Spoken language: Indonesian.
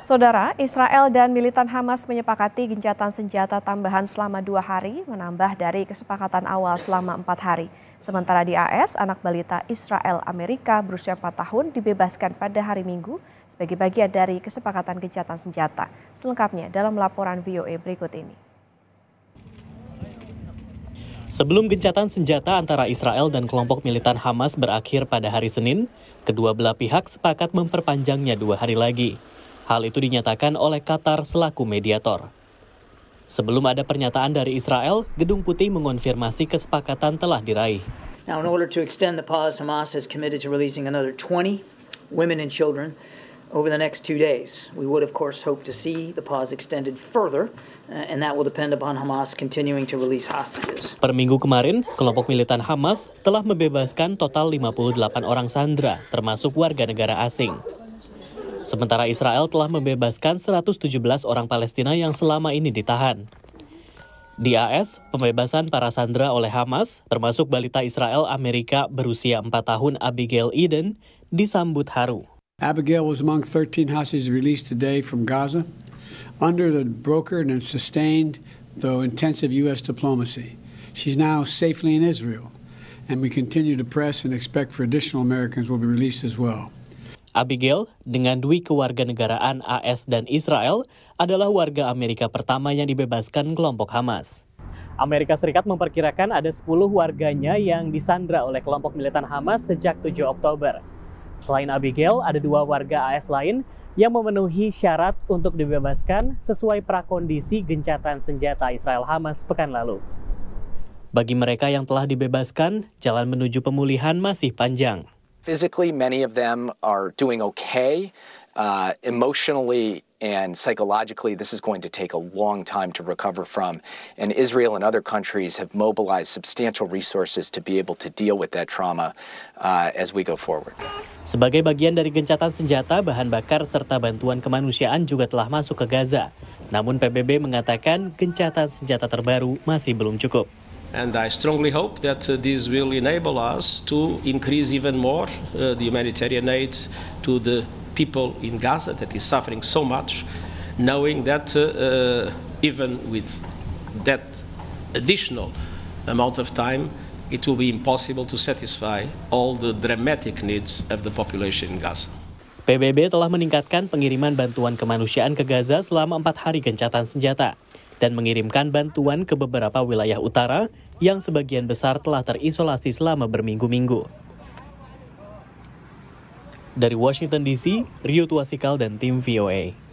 Saudara, Israel dan militan Hamas menyepakati gencatan senjata tambahan selama dua hari, menambah dari kesepakatan awal selama empat hari. Sementara di AS, anak balita Israel Amerika berusia empat tahun dibebaskan pada hari Minggu sebagai bagian dari kesepakatan gencatan senjata. Selengkapnya dalam laporan VOA e berikut ini. Sebelum gencatan senjata antara Israel dan kelompok militan Hamas berakhir pada hari Senin, kedua belah pihak sepakat memperpanjangnya dua hari lagi. Hal itu dinyatakan oleh Qatar selaku mediator. Sebelum ada pernyataan dari Israel, Gedung Putih mengonfirmasi kesepakatan telah diraih. Now, Per minggu kemarin, kelompok militan Hamas telah membebaskan total 58 orang sandera, termasuk warga negara asing. Sementara Israel telah membebaskan 117 orang Palestina yang selama ini ditahan. Di AS, pembebasan para sandera oleh Hamas, termasuk balita Israel Amerika berusia 4 tahun Abigail Eden, disambut haru. Abigail was among 13 hostages released today from Gaza under the brokered and sustained, though intensive U.S. diplomacy. She's now safely in Israel, and we continue to press and expect for additional Americans will be released as well. Abigail dengan Dwi kewarganegaraan AS dan Israel adalah warga Amerika pertama yang dibebaskan kelompok Hamas. Amerika Serikat memperkirakan ada 10 warganya yang disandra oleh kelompok militan Hamas sejak 7 Oktober. Selain Abigail, ada dua warga AS lain yang memenuhi syarat untuk dibebaskan sesuai prakondisi gencatan senjata Israel Hamas pekan lalu. Bagi mereka yang telah dibebaskan, jalan menuju pemulihan masih panjang. Physically, many of them are doing okay. Uh, emotionally and psychologically, this is going to take a long time to recover from. And Israel and other countries have mobilized substantial resources to be able to deal with that trauma uh, as we go forward. Sebagai bagian dari gencatan senjata, bahan bakar serta bantuan kemanusiaan juga telah masuk ke Gaza. Namun PBB mengatakan gencatan senjata terbaru masih belum cukup. And I strongly hope that uh, this will enable us to increase even more uh, the humanitarian aid to the people in Gaza that is suffering so much, knowing that uh, uh even with that additional amount of time, it will be impossible to satisfy all the dramatic needs of the population in Gaza. PBB telah meningkatkan pengiriman bantuan kemanusiaan ke Gaza selama empat hari gencatan senjata. dan mengirimkan bantuan ke beberapa wilayah utara yang sebagian besar telah terisolasi selama berminggu-minggu. Dari Washington DC, Rio Tuasikal dan tim VOA.